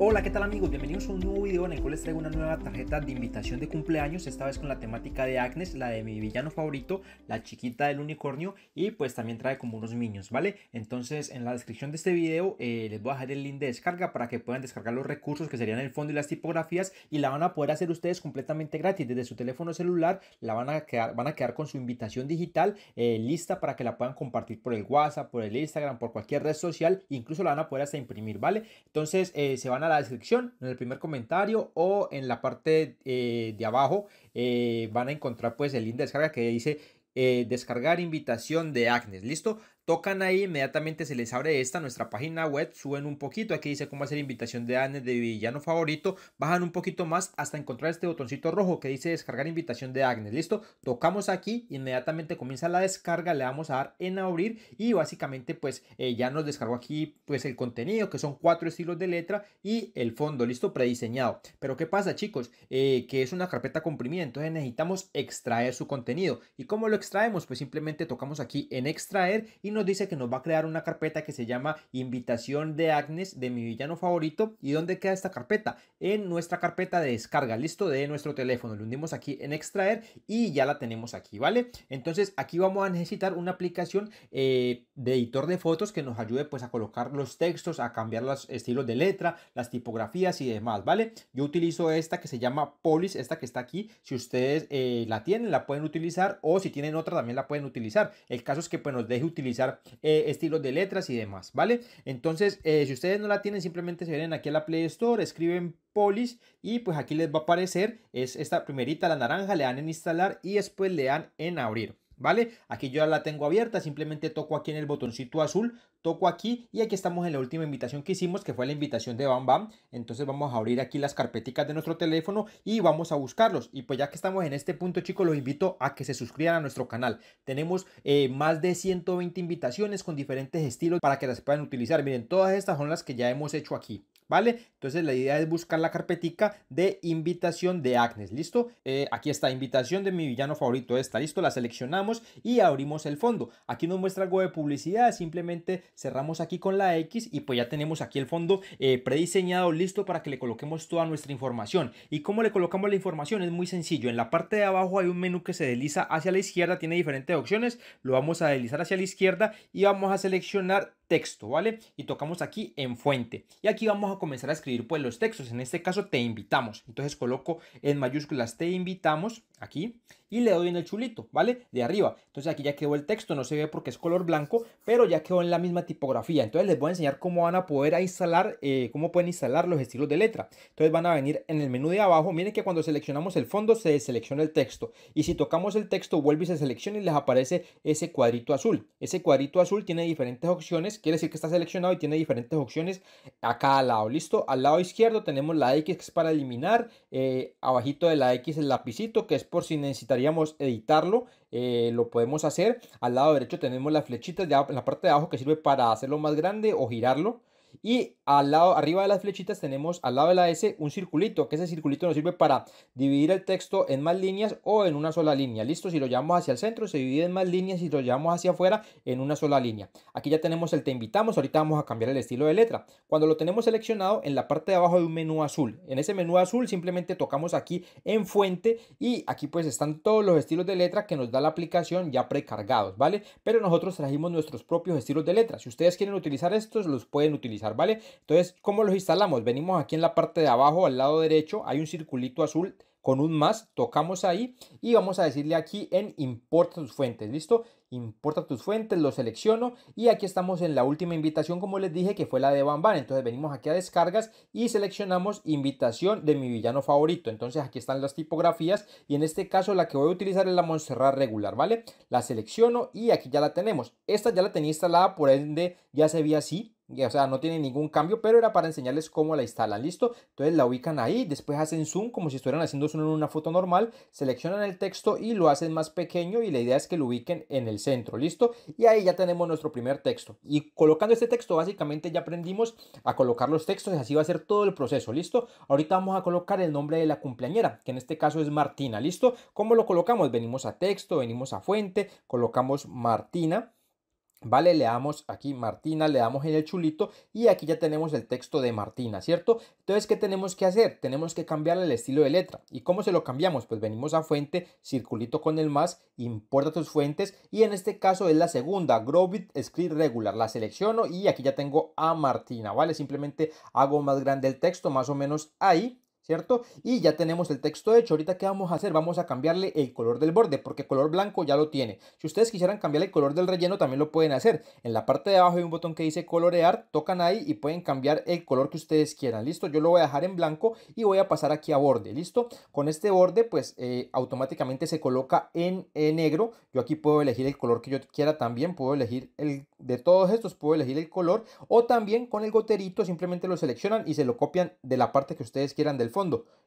Hola, ¿qué tal amigos? Bienvenidos a un nuevo video en el cual les traigo una nueva tarjeta de invitación de cumpleaños, esta vez con la temática de Agnes, la de mi villano favorito, la chiquita del unicornio y pues también trae como unos niños, ¿vale? Entonces en la descripción de este video eh, les voy a dejar el link de descarga para que puedan descargar los recursos que serían el fondo y las tipografías y la van a poder hacer ustedes completamente gratis desde su teléfono celular, la van a quedar, van a quedar con su invitación digital eh, lista para que la puedan compartir por el WhatsApp, por el Instagram, por cualquier red social, incluso la van a poder hasta imprimir, ¿vale? Entonces eh, se van a la descripción, en el primer comentario o en la parte eh, de abajo eh, van a encontrar pues el link de descarga que dice eh, descargar invitación de Agnes. ¿Listo? Tocan ahí, inmediatamente se les abre esta, nuestra página web, suben un poquito, aquí dice cómo hacer invitación de Agnes, de villano favorito, bajan un poquito más hasta encontrar este botoncito rojo que dice descargar invitación de Agnes, listo, tocamos aquí, inmediatamente comienza la descarga, le vamos a dar en abrir y básicamente pues eh, ya nos descargó aquí pues el contenido que son cuatro estilos de letra y el fondo, listo, prediseñado, pero qué pasa chicos, eh, que es una carpeta comprimida, entonces necesitamos extraer su contenido y cómo lo extraemos, pues simplemente tocamos aquí en extraer y nos nos dice que nos va a crear una carpeta que se llama invitación de Agnes de mi villano favorito. ¿Y dónde queda esta carpeta? En nuestra carpeta de descarga, listo, de nuestro teléfono. Lo unimos aquí en extraer y ya la tenemos aquí, ¿vale? Entonces aquí vamos a necesitar una aplicación eh, de editor de fotos que nos ayude pues a colocar los textos, a cambiar los estilos de letra, las tipografías y demás, ¿vale? Yo utilizo esta que se llama Polis, esta que está aquí. Si ustedes eh, la tienen, la pueden utilizar o si tienen otra también la pueden utilizar. El caso es que pues nos deje utilizar eh, estilos de letras y demás, ¿vale? Entonces, eh, si ustedes no la tienen, simplemente se vienen aquí a la Play Store, escriben Polis y pues aquí les va a aparecer, es esta primerita, la naranja, le dan en instalar y después le dan en abrir. ¿vale? Aquí yo ya la tengo abierta, simplemente toco aquí en el botoncito azul, toco aquí y aquí estamos en la última invitación que hicimos, que fue la invitación de Bam Bam. Entonces vamos a abrir aquí las carpeticas de nuestro teléfono y vamos a buscarlos. Y pues ya que estamos en este punto, chicos, los invito a que se suscriban a nuestro canal. Tenemos eh, más de 120 invitaciones con diferentes estilos para que las puedan utilizar. Miren, todas estas son las que ya hemos hecho aquí. ¿vale? Entonces la idea es buscar la carpetica de invitación de Agnes, ¿listo? Eh, aquí está, invitación de mi villano favorito esta, ¿listo? La seleccionamos y abrimos el fondo. Aquí nos muestra algo de publicidad, simplemente cerramos aquí con la X y pues ya tenemos aquí el fondo eh, prediseñado, listo para que le coloquemos toda nuestra información. ¿Y cómo le colocamos la información? Es muy sencillo, en la parte de abajo hay un menú que se desliza hacia la izquierda, tiene diferentes opciones, lo vamos a deslizar hacia la izquierda y vamos a seleccionar texto, ¿vale? Y tocamos aquí en fuente. Y aquí vamos a comenzar a escribir pues los textos. En este caso te invitamos. Entonces coloco en mayúsculas te invitamos aquí y le doy en el chulito, ¿vale? De arriba. Entonces aquí ya quedó el texto, no se ve porque es color blanco, pero ya quedó en la misma tipografía. Entonces les voy a enseñar cómo van a poder instalar, eh, cómo pueden instalar los estilos de letra. Entonces van a venir en el menú de abajo. Miren que cuando seleccionamos el fondo se selecciona el texto. Y si tocamos el texto vuelve y se selecciona y les aparece ese cuadrito azul. Ese cuadrito azul tiene diferentes opciones, quiere decir que está seleccionado y tiene diferentes opciones a cada lado. ¿listo? Al lado izquierdo tenemos la X que es para eliminar, eh, abajito de la X el lapicito que es por si necesitaríamos editarlo, eh, lo podemos hacer. Al lado derecho tenemos la flechita de, en la parte de abajo que sirve para hacerlo más grande o girarlo. Y al lado, arriba de las flechitas tenemos al lado de la S un circulito, que ese circulito nos sirve para dividir el texto en más líneas o en una sola línea. Listo, si lo llevamos hacia el centro se divide en más líneas, si lo llevamos hacia afuera en una sola línea. Aquí ya tenemos el te invitamos, ahorita vamos a cambiar el estilo de letra. Cuando lo tenemos seleccionado en la parte de abajo de un menú azul, en ese menú azul simplemente tocamos aquí en fuente y aquí pues están todos los estilos de letra que nos da la aplicación ya precargados, ¿vale? Pero nosotros trajimos nuestros propios estilos de letra. Si ustedes quieren utilizar estos, los pueden utilizar ¿vale? Entonces, ¿cómo los instalamos? Venimos aquí en la parte de abajo, al lado derecho, hay un circulito azul con un más, tocamos ahí y vamos a decirle aquí en importa tus fuentes, ¿listo? Importa tus fuentes, lo selecciono y aquí estamos en la última invitación, como les dije, que fue la de Bambam Entonces venimos aquí a descargas y seleccionamos invitación de mi villano favorito. Entonces aquí están las tipografías y en este caso la que voy a utilizar es la Montserrat regular, ¿vale? La selecciono y aquí ya la tenemos. Esta ya la tenía instalada, por ende ya se veía así, o sea, no tiene ningún cambio, pero era para enseñarles cómo la instalan, ¿listo? Entonces la ubican ahí, después hacen zoom como si estuvieran haciendo zoom en una foto normal, seleccionan el texto y lo hacen más pequeño y la idea es que lo ubiquen en el centro, ¿listo? Y ahí ya tenemos nuestro primer texto. Y colocando este texto básicamente ya aprendimos a colocar los textos y así va a ser todo el proceso, ¿listo? Ahorita vamos a colocar el nombre de la cumpleañera, que en este caso es Martina, ¿listo? ¿Cómo lo colocamos? Venimos a texto, venimos a fuente, colocamos Martina Vale, le damos aquí Martina, le damos en el chulito y aquí ya tenemos el texto de Martina, ¿cierto? Entonces, ¿qué tenemos que hacer? Tenemos que cambiar el estilo de letra. ¿Y cómo se lo cambiamos? Pues venimos a fuente, circulito con el más, importa tus fuentes y en este caso es la segunda, Growbit Script Regular. La selecciono y aquí ya tengo a Martina, ¿vale? Simplemente hago más grande el texto, más o menos ahí ¿cierto? Y ya tenemos el texto hecho. Ahorita, ¿qué vamos a hacer? Vamos a cambiarle el color del borde, porque color blanco ya lo tiene. Si ustedes quisieran cambiar el color del relleno, también lo pueden hacer. En la parte de abajo hay un botón que dice colorear, tocan ahí y pueden cambiar el color que ustedes quieran, ¿listo? Yo lo voy a dejar en blanco y voy a pasar aquí a borde, ¿listo? Con este borde, pues, eh, automáticamente se coloca en, negro. Yo aquí puedo elegir el color que yo quiera también, puedo elegir el de todos estos, puedo elegir el color o también con el goterito simplemente lo seleccionan y se lo copian de la parte que ustedes quieran del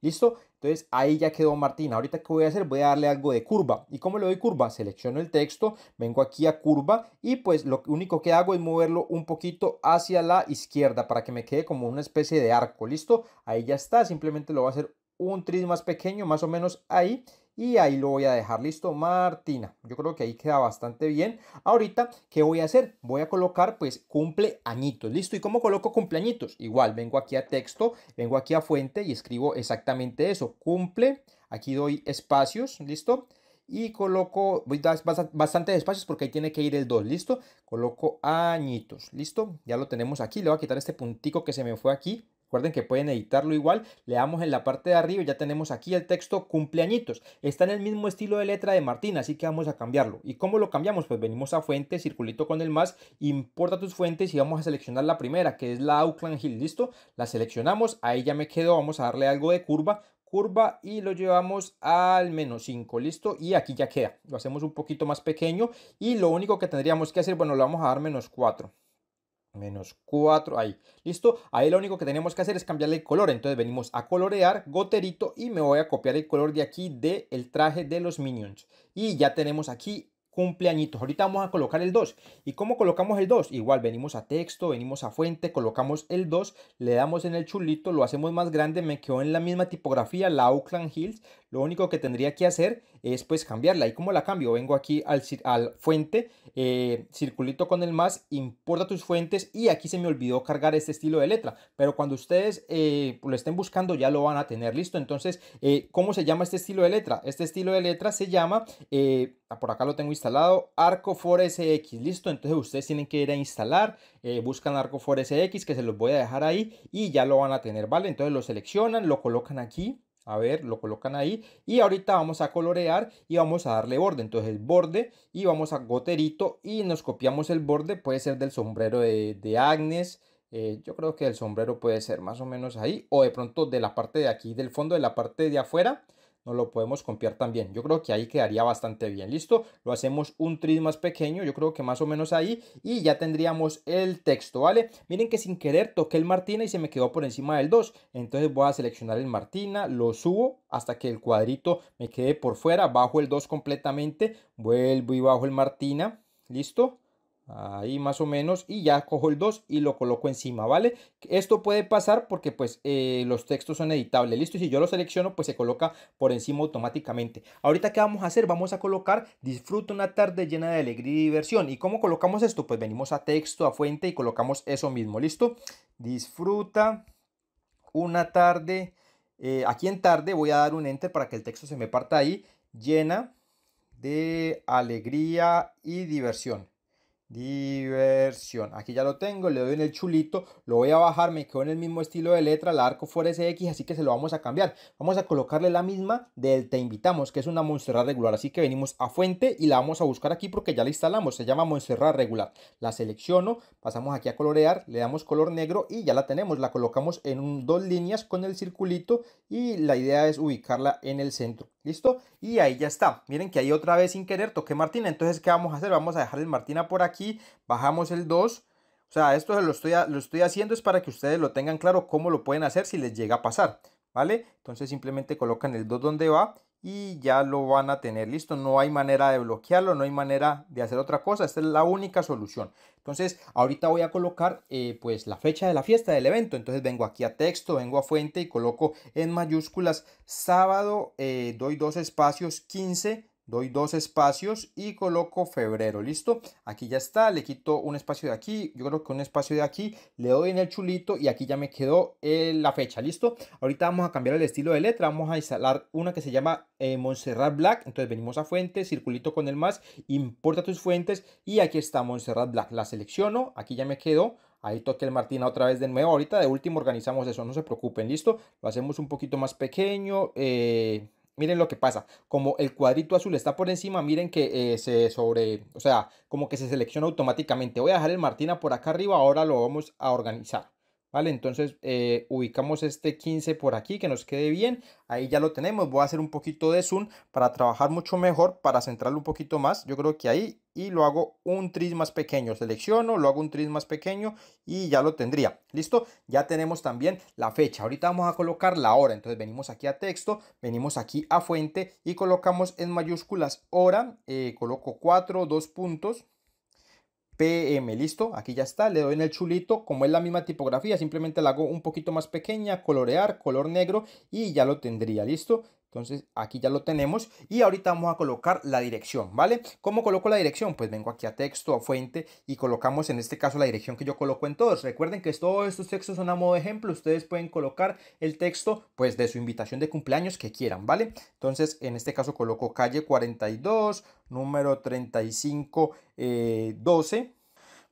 ¿Listo? Entonces ahí ya quedó Martín. Ahorita que voy a hacer, voy a darle algo de curva. ¿Y cómo le doy curva? Selecciono el texto, vengo aquí a curva y pues lo único que hago es moverlo un poquito hacia la izquierda para que me quede como una especie de arco. ¿Listo? Ahí ya está. Simplemente lo voy a hacer un tris más pequeño, más o menos ahí y ahí lo voy a dejar listo Martina yo creo que ahí queda bastante bien ahorita qué voy a hacer voy a colocar pues cumpleañitos listo y cómo coloco cumpleañitos igual vengo aquí a texto vengo aquí a fuente y escribo exactamente eso cumple aquí doy espacios listo y coloco voy a dar bastante espacios porque ahí tiene que ir el 2 listo coloco añitos listo ya lo tenemos aquí le voy a quitar este puntico que se me fue aquí Recuerden que pueden editarlo igual. Le damos en la parte de arriba y ya tenemos aquí el texto cumpleañitos. Está en el mismo estilo de letra de Martín, así que vamos a cambiarlo. ¿Y cómo lo cambiamos? Pues venimos a fuente, circulito con el más, importa tus fuentes y vamos a seleccionar la primera, que es la Auckland Hill. ¿Listo? La seleccionamos, ahí ya me quedo. Vamos a darle algo de curva curva y lo llevamos al menos 5, listo, y aquí ya queda, lo hacemos un poquito más pequeño y lo único que tendríamos que hacer, bueno, lo vamos a dar menos 4, menos 4, ahí, listo, ahí lo único que tenemos que hacer es cambiarle el color, entonces venimos a colorear, goterito, y me voy a copiar el color de aquí del traje de los Minions, y ya tenemos aquí cumpleañitos, ahorita vamos a colocar el 2, ¿y cómo colocamos el 2? Igual, venimos a texto, venimos a fuente, colocamos el 2, le damos en el chulito, lo hacemos más grande, me quedó en la misma tipografía, la Auckland Hills, lo único que tendría que hacer es pues cambiarla. ¿Y cómo la cambio? Vengo aquí al, al fuente, eh, circulito con el más, importa tus fuentes y aquí se me olvidó cargar este estilo de letra. Pero cuando ustedes eh, lo estén buscando ya lo van a tener listo. Entonces, eh, ¿cómo se llama este estilo de letra? Este estilo de letra se llama, por acá lo tengo instalado, arco for SX. Listo, entonces ustedes tienen que ir a instalar, buscan arco for SX que se los voy a dejar ahí y ya lo van a tener, ¿vale? Entonces lo seleccionan, lo colocan aquí a ver, lo colocan ahí y ahorita vamos a colorear y vamos a darle borde, entonces borde y vamos a goterito y nos copiamos el borde, puede ser del sombrero de, Agnes, eh, yo creo que el sombrero puede ser más o menos ahí o de pronto de la parte de aquí del fondo, de la parte de afuera no lo podemos copiar también. Yo creo que ahí quedaría bastante bien. ¿Listo? Lo hacemos un tris más pequeño, yo creo que más o menos ahí. Y ya tendríamos el texto, ¿vale? Miren que sin querer toqué el Martina y se me quedó por encima del 2. Entonces voy a seleccionar el Martina, lo subo hasta que el cuadrito me quede por fuera. Bajo el 2 completamente, vuelvo y bajo el Martina. ¿Listo? Ahí más o menos. Y ya cojo el 2 y lo coloco encima, ¿vale? Esto puede pasar porque pues eh, los textos son editables, ¿listo? Y si yo lo selecciono, pues se coloca por encima automáticamente. Ahorita, ¿qué vamos a hacer? Vamos a colocar disfruta una tarde llena de alegría y diversión. ¿Y cómo colocamos esto? Pues venimos a texto, a fuente y colocamos eso mismo, ¿listo? Disfruta una tarde. Eh, aquí en tarde voy a dar un enter para que el texto se me parta ahí. Llena de alegría y diversión. Diversión. Aquí ya lo tengo, le doy en el chulito, lo voy a bajar, me quedo en el mismo estilo de letra, la arco fuera ese X, así que se lo vamos a cambiar. Vamos a colocarle la misma del Te Invitamos, que es una monserrat regular, así que venimos a fuente y la vamos a buscar aquí porque ya la instalamos, se llama monserrat regular. La selecciono, pasamos aquí a colorear, le damos color negro y ya la tenemos, la colocamos en dos líneas con el circulito y la idea es ubicarla en el centro. ¿Listo? Y ahí ya está. Miren que ahí otra vez sin querer toqué Martina. Entonces, ¿qué vamos a hacer? Vamos a dejar el Martina por aquí. Bajamos el 2. O sea, esto lo estoy, lo estoy haciendo es para que ustedes lo tengan claro cómo lo pueden hacer si les llega a pasar. ¿Vale? Entonces simplemente colocan el 2 donde va y ya lo van a tener listo. No hay manera de bloquearlo, no hay manera de hacer otra cosa. Esta es la única solución. Entonces, ahorita voy a colocar eh, pues la fecha de la fiesta del evento. Entonces vengo aquí a texto, vengo a fuente y coloco en mayúsculas sábado, eh, doy dos espacios 15 doy dos espacios y coloco febrero, ¿listo? Aquí ya está, le quito un espacio de aquí, yo creo que un espacio de aquí, le doy en el chulito y aquí ya me quedó eh, la fecha, ¿listo? Ahorita vamos a cambiar el estilo de letra, vamos a instalar una que se llama eh, Montserrat Black, entonces venimos a fuentes, circulito con el más, importa tus fuentes y aquí está Montserrat Black, la selecciono, aquí ya me quedó, Ahí toque el Martina otra vez de nuevo. Ahorita de último organizamos eso, no se preocupen, ¿listo? Lo hacemos un poquito más pequeño. Eh, miren lo que pasa. Como el cuadrito azul está por encima, miren que eh, se sobre, o sea, como que se selecciona automáticamente. Voy a dejar el Martina por acá arriba, ahora lo vamos a organizar. ¿Vale? Entonces eh, ubicamos este 15 por aquí que nos quede bien. Ahí ya lo tenemos. Voy a hacer un poquito de zoom para trabajar mucho mejor, para centrarlo un poquito más. Yo creo que ahí y lo hago un tris más pequeño. Selecciono, lo hago un tris más pequeño y ya lo tendría. ¿Listo? Ya tenemos también la fecha. Ahorita vamos a colocar la hora. Entonces venimos aquí a texto, venimos aquí a fuente y colocamos en mayúsculas hora. Eh, coloco 4, 2 puntos PM, listo, aquí ya está, le doy en el chulito, como es la misma tipografía, simplemente la hago un poquito más pequeña, colorear, color negro y ya lo tendría, listo, entonces aquí ya lo tenemos y ahorita vamos a colocar la dirección, ¿vale? ¿Cómo coloco la dirección? Pues vengo aquí a texto, a fuente y colocamos en este caso la dirección que yo coloco en todos. Recuerden que todos estos textos son a modo de ejemplo, ustedes pueden colocar el texto pues de su invitación de cumpleaños que quieran, ¿vale? Entonces en este caso coloco calle 42, número 3512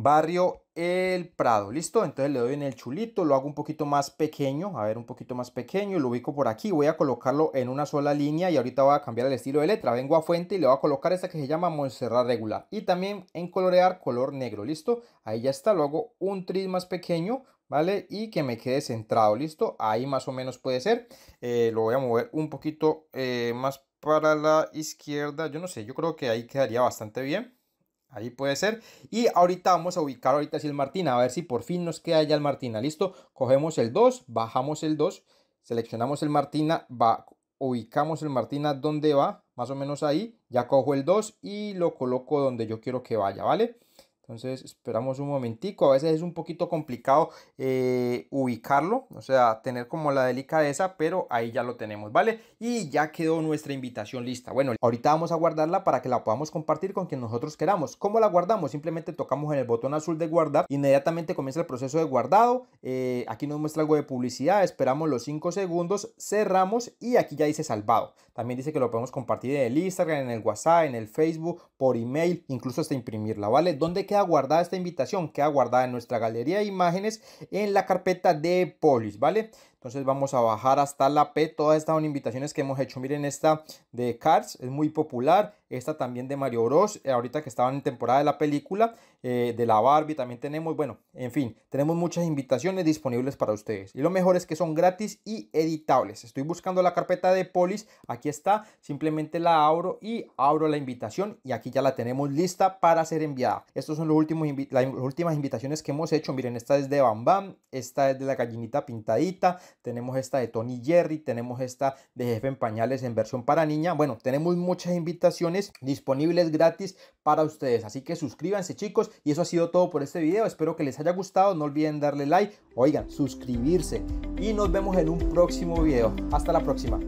barrio El Prado. ¿Listo? Entonces le doy en el chulito, lo hago un poquito más pequeño, a ver, un poquito más pequeño, lo ubico por aquí, voy a colocarlo en una sola línea y ahorita voy a cambiar el estilo de letra. Vengo a fuente y le voy a colocar esta que se llama Montserrat Regular y también en colorear color negro, ¿listo? Ahí ya está, lo hago un tris más pequeño, ¿vale? Y que me quede centrado, ¿listo? Ahí más o menos puede ser. Eh, lo voy a mover un poquito eh, más para la izquierda, yo no sé, yo creo que ahí quedaría bastante bien. Ahí puede ser. Y ahorita vamos a ubicar ahorita si el Martina. A ver si por fin nos queda ya el Martina. Ah, ¿Listo? Cogemos el 2, bajamos el 2, seleccionamos el Martina, va, ubicamos el Martina donde va, más o menos ahí. Ya cojo el 2 y lo coloco donde yo quiero que vaya, ¿vale? Entonces esperamos un momentico, a veces es un poquito complicado eh, ubicarlo, o sea, tener como la delicadeza, pero ahí ya lo tenemos, ¿vale? Y ya quedó nuestra invitación lista. Bueno, ahorita vamos a guardarla para que la podamos compartir con quien nosotros queramos. ¿Cómo la guardamos? Simplemente tocamos en el botón azul de guardar, inmediatamente comienza el proceso de guardado, eh, aquí nos muestra algo de publicidad, esperamos los 5 segundos, cerramos y aquí ya dice salvado. También dice que lo podemos compartir en el Instagram, en el WhatsApp, en el Facebook, por email, incluso hasta imprimirla, ¿vale? ¿Dónde queda? guardada esta invitación, queda guardada en nuestra galería de imágenes en la carpeta de Polis, ¿vale? Entonces vamos a bajar hasta la P. Todas estas son invitaciones que hemos hecho. Miren esta de Cars, es muy popular. Esta también de Mario Bros. Eh, ahorita que estaban en temporada de la película. Eh, de la Barbie también tenemos. Bueno, en fin, tenemos muchas invitaciones disponibles para ustedes. Y lo mejor es que son gratis y editables. Estoy buscando la carpeta de Polis. Aquí está. Simplemente la abro y abro la invitación. Y aquí ya la tenemos lista para ser enviada. Estos son los últimos las últimas invitaciones que hemos hecho. Miren, esta es de Bam Esta es de la gallinita pintadita tenemos esta de Tony Jerry, tenemos esta de Jefe en Pañales en versión para niña. Bueno, tenemos muchas invitaciones disponibles gratis para ustedes. Así que suscríbanse chicos y eso ha sido todo por este video. Espero que les haya gustado. No olviden darle like, oigan, suscribirse y nos vemos en un próximo video. Hasta la próxima.